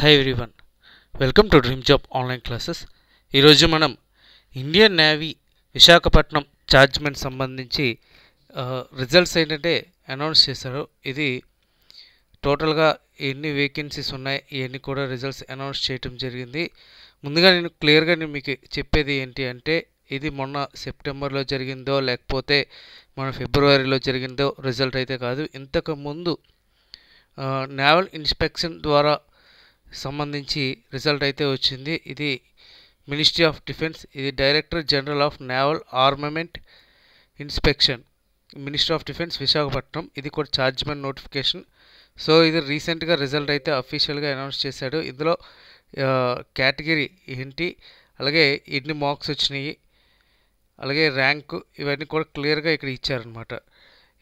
high everyone welcome to dream job online classes ఈరోజు మనం Indian navy Visakhapatnam చార్జ్మెంట్ సంబంధించి results ఏంటంటే అనౌన్స్ చేశారు ఇది టోటల్గా ఎన్ని వేకెన్సీస్ ఉన్నాయి ఇవన్నీ కూడా రిజల్ట్స్ అనౌన్స్ చేయటం జరిగింది ముందుగా నేను క్లియర్గా నేను మీకు చెప్పేది ఏంటి అంటే ఇది మొన్న సెప్టెంబర్లో జరిగిందో లేకపోతే మన ఫిబ్రవరిలో జరిగిందో రిజల్ట్ అయితే కాదు ఇంతకు ముందు నేవల్ ఇన్స్పెక్షన్ ద్వారా సంబంధించి రిజల్ట్ అయితే వచ్చింది ఇది మినిస్ట్రీ ఆఫ్ డిఫెన్స్ ఇది director general of naval armament inspection ministry of defence Visakhapatnam ఇది కూడా ఛార్జ్మెంట్ నోటిఫికేషన్ సో ఇది రీసెంట్గా రిజల్ట్ అయితే అఫీషియల్గా అనౌన్స్ చేశాడు ఇందులో కేటగిరీ ఏంటి అలాగే ఎన్ని మార్క్స్ వచ్చినాయి అలాగే ర్యాంకు ఇవన్నీ కూడా క్లియర్గా ఇక్కడ ఇచ్చారనమాట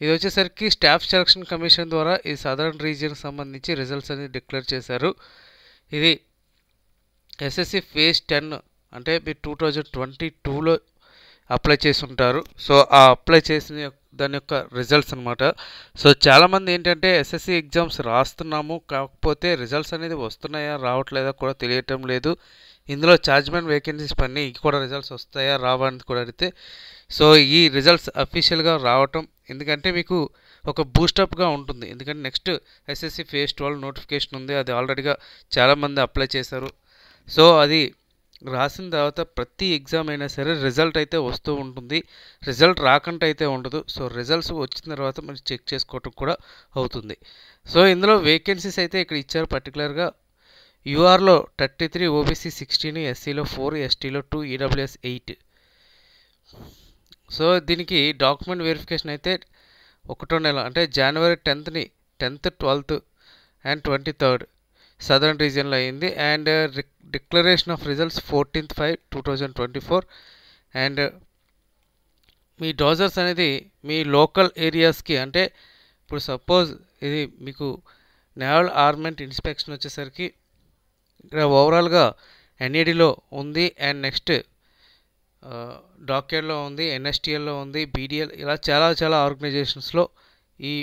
ఇది వచ్చేసరికి స్టాఫ్ సెలక్షన్ కమిషన్ ద్వారా ఈ సదరన్ రీజియన్కి సంబంధించి రిజల్ట్స్ అనేది డిక్లేర్ చేశారు ఇది ఎస్ఎస్సి ఫేజ్ టెన్ అంటే మీరు టూ థౌజండ్ ట్వంటీ టూలో అప్లై చేసి ఉంటారు సో ఆ అప్లై చేసిన దాని యొక్క రిజల్ట్స్ అనమాట సో చాలామంది ఏంటంటే ఎస్ఎస్సి ఎగ్జామ్స్ రాస్తున్నాము కాకపోతే రిజల్ట్స్ అనేది వస్తున్నాయా రావట్లేదా కూడా తెలియటం లేదు ఇందులో చార్జ్మెంట్ వేకెన్సీస్ పని కూడా రిజల్ట్స్ వస్తాయా రావా అనేది కూడా అడిగితే సో ఈ రిజల్ట్స్ అఫీషియల్గా రావటం ఎందుకంటే మీకు ఒక బూస్టప్గా ఉంటుంది ఎందుకంటే next SSC phase twelve notification ఉంది అది ఆల్రెడీగా చాలామంది అప్లై చేశారు సో అది రాసిన తర్వాత ప్రతి ఎగ్జామ్ అయినా సరే రిజల్ట్ అయితే వస్తూ ఉంటుంది రిజల్ట్ రాకుండా అయితే ఉండదు సో రిజల్ట్స్ వచ్చిన తర్వాత మనం చెక్ చేసుకోవటం కూడా అవుతుంది సో ఇందులో వేకెన్సీస్ అయితే ఇక్కడ ఇచ్చారు పర్టికులర్గా యూఆర్లో థర్టీ త్రీ ఓబీసీ సిక్స్టీన్ ఎస్సీలో ఫోర్ ఎస్టీలో టూ ఈడబ్ల్యూఎస్ ఎయిట్ సో దీనికి డాక్యుమెంట్ వెరిఫికేషన్ అయితే ఒకటో నెల అంటే జనవరి టెన్త్ని tenth twelfth and twenty third southern రీజియన్లో అయింది and declaration of results fourteenth five two thousand twenty four and మీ డోజర్స్ అనేది మీ లోకల్ ఏరియాస్కి అంటే ఇప్పుడు సపోజ్ ఇది మీకు నేవల్ ఆర్మెంట్ ఇన్స్పెక్షన్ వచ్చేసరికి ఇక్కడ ఓవరాల్గా ఎన్ఈడిలో ఉంది అండ్ నెక్స్ట్ డాక్యార్డ్లో ఉంది ఎన్ఎస్టిఎల్లో ఉంది బీడిఎల్ ఇలా చాలా చాలా ఆర్గనైజేషన్స్లో ఈ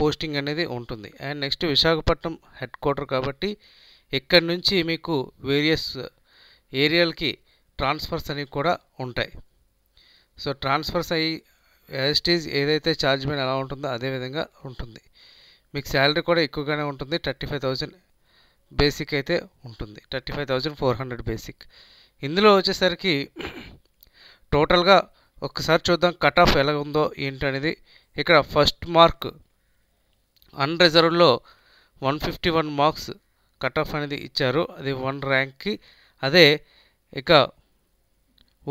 పోస్టింగ్ అనేది ఉంటుంది and next Visakhapatnam head quarter కాబట్టి ఇక్కడ నుంచి మీకు వేరియస్ ఏరియాలకి ట్రాన్స్ఫర్స్ అనేవి కూడా ఉంటాయి సో ట్రాన్స్ఫర్స్ అయ్యి ఎస్టీస్ ఏదైతే ఛార్జ్ మీద ఎలా ఉంటుందో అదేవిధంగా ఉంటుంది మీకు శాలరీ కూడా ఎక్కువగానే ఉంటుంది థర్టీ ఫైవ్ థౌజండ్ బేసిక్ అయితే ఉంటుంది thirty five thousand four hundred basic ఇందులో వచ్చేసరికి టోటల్గా ఒకసారి చూద్దాం కట్ ఆఫ్ ఎలా ఉందో ఏంటనేది ఇక్కడ ఫస్ట్ మార్క్ అన్రిజర్వ్లో one fifty one marks cut off అనేది ఇచ్చారు అది వన్ ర్యాంక్కి అదే ఇక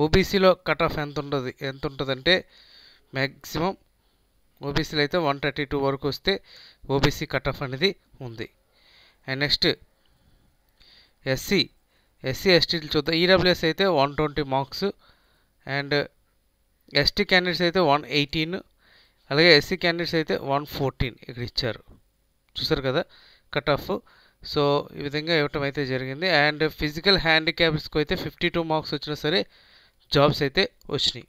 ఓబీసీలో కట్ ఆఫ్ ఎంత ఉంటుంది ఎంత ఉంటుందంటే మ్యాక్సిమం ఓబీసీలో అయితే వన్ థర్టీ టూ వరకు వస్తే ఓబీసీ కట్ ఆఫ్ అనేది ఉంది అండ్ నెక్స్ట్ ఎస్సీ ఎస్సీ ఎస్టీలు చూద్దాం ఈడబ్ల్యూఎస్ అయితే one twenty marks and ST candidates అయితే వన్ ఎయిటీన్ అలాగే ఎస్సీ క్యాండిడేట్స్ అయితే వన్ ఫోర్టీన్ ఇక్కడ ఇచ్చారు చూసారు కదా కట్ ఆఫ్ సో ఈ విధంగా ఇవ్వటం అయితే జరిగింది అండ్ ఫిజికల్ హ్యాండిక్యాప్స్కి అయితే ఫిఫ్టీ టూ మార్క్స్ వచ్చినా సరే జాబ్స్ అయితే వచ్చినాయి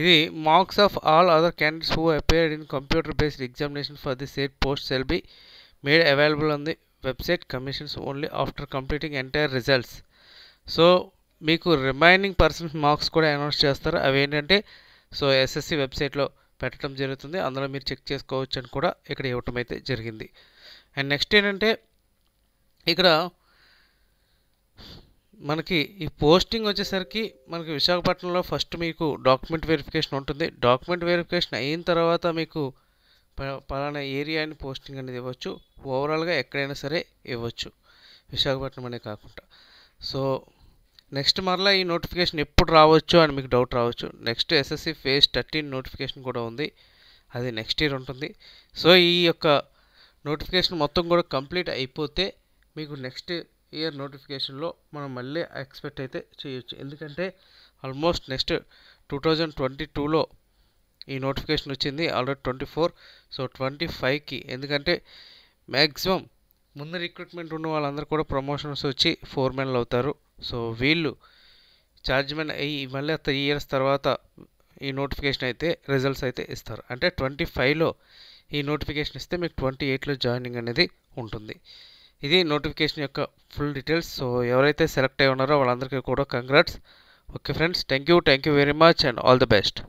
ఇది marks of all other candidates who appeared in computer based examination for the said post shall be made available ఉంది website commission's only after completing entire results so మీకు remaining percent marks కూడా announce చేస్తారు అవి ఏంటంటే so SSC వెబ్సైట్లో పెట్టడం జరుగుతుంది అందులో మీరు చెక్ చేసుకోవచ్చు అని కూడా ఇక్కడ ఇవ్వటం అయితే జరిగింది అండ్ నెక్స్ట్ ఏంటంటే ఇక్కడ మనకి ఈ పోస్టింగ్ వచ్చేసరికి మనకి విశాఖపట్నంలో ఫస్ట్ మీకు డాక్యుమెంట్ వెరిఫికేషన్ ఉంటుంది డాక్యుమెంట్ వెరిఫికేషన్ అయిన తర్వాత మీకు పలానా ఏరియాని పోస్టింగ్ అనేది ఇవ్వచ్చు ఓవరాల్గా ఎక్కడైనా సరే ఇవ్వచ్చు విశాఖపట్నం అనే కాకుండా సో నెక్స్ట్ మరలా ఈ నోటిఫికేషన్ ఎప్పుడు రావచ్చు అని మీకు డౌట్ రావచ్చు next SSC phase thirteen notification కూడా ఉంది అది నెక్స్ట్ ఇయర్ ఉంటుంది సో ఈ యొక్క నోటిఫికేషన్ మొత్తం కూడా కంప్లీట్ అయిపోతే మీకు నెక్స్ట్ ఇయర్ నోటిఫికేషన్లో మనం మళ్ళీ ఎక్స్పెక్ట్ అయితే చేయొచ్చు ఎందుకంటే almost next two thousand twenty టూలో ఈ నోటిఫికేషన్ వచ్చింది already twenty four so twenty ఫైవ్కి ఎందుకంటే మ్యాక్సిమం ముందు రిక్రూట్మెంట్ ఉన్న వాళ్ళందరూ కూడా ప్రమోషన్స్ వచ్చి ఫోర్ మెన్లు అవుతారు సో వీళ్ళు చార్జ్మెన్ అయ్యి మళ్ళీ త్రీ ఇయర్స్ తర్వాత ఈ నోటిఫికేషన్ అయితే రిజల్ట్స్ అయితే ఇస్తారు అంటే ట్వంటీ ఫైవ్లో ఈ నోటిఫికేషన్ ఇస్తే మీకు ట్వంటీ ఎయిట్లో జాయినింగ్ అనేది ఉంటుంది ఇది నోటిఫికేషన్ యొక్క ఫుల్ డీటెయిల్స్ సో ఎవరైతే సెలెక్ట్ అయి ఉన్నారో వాళ్ళందరికీ కూడా congrats okay friends thank you thank you very much and all the best